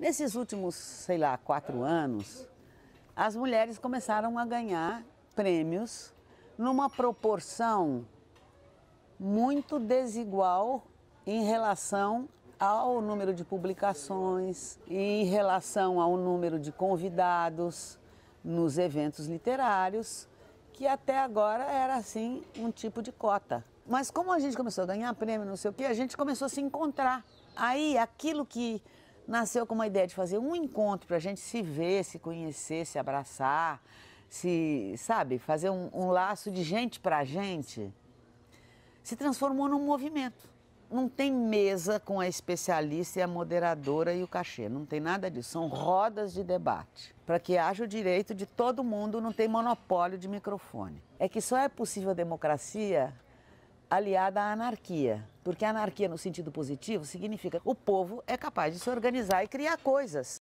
Nesses últimos, sei lá, quatro anos, as mulheres começaram a ganhar prêmios numa proporção muito desigual em relação ao número de publicações, em relação ao número de convidados nos eventos literários, que até agora era assim um tipo de cota. Mas como a gente começou a ganhar prêmio, não sei o quê, a gente começou a se encontrar. Aí aquilo que nasceu com uma ideia de fazer um encontro para a gente se ver, se conhecer, se abraçar, se, sabe, fazer um, um laço de gente para gente. Se transformou num movimento. Não tem mesa com a especialista e a moderadora e o cachê, não tem nada disso. São rodas de debate, para que haja o direito de todo mundo não ter monopólio de microfone. É que só é possível a democracia aliada à anarquia. Porque anarquia no sentido positivo significa o povo é capaz de se organizar e criar coisas.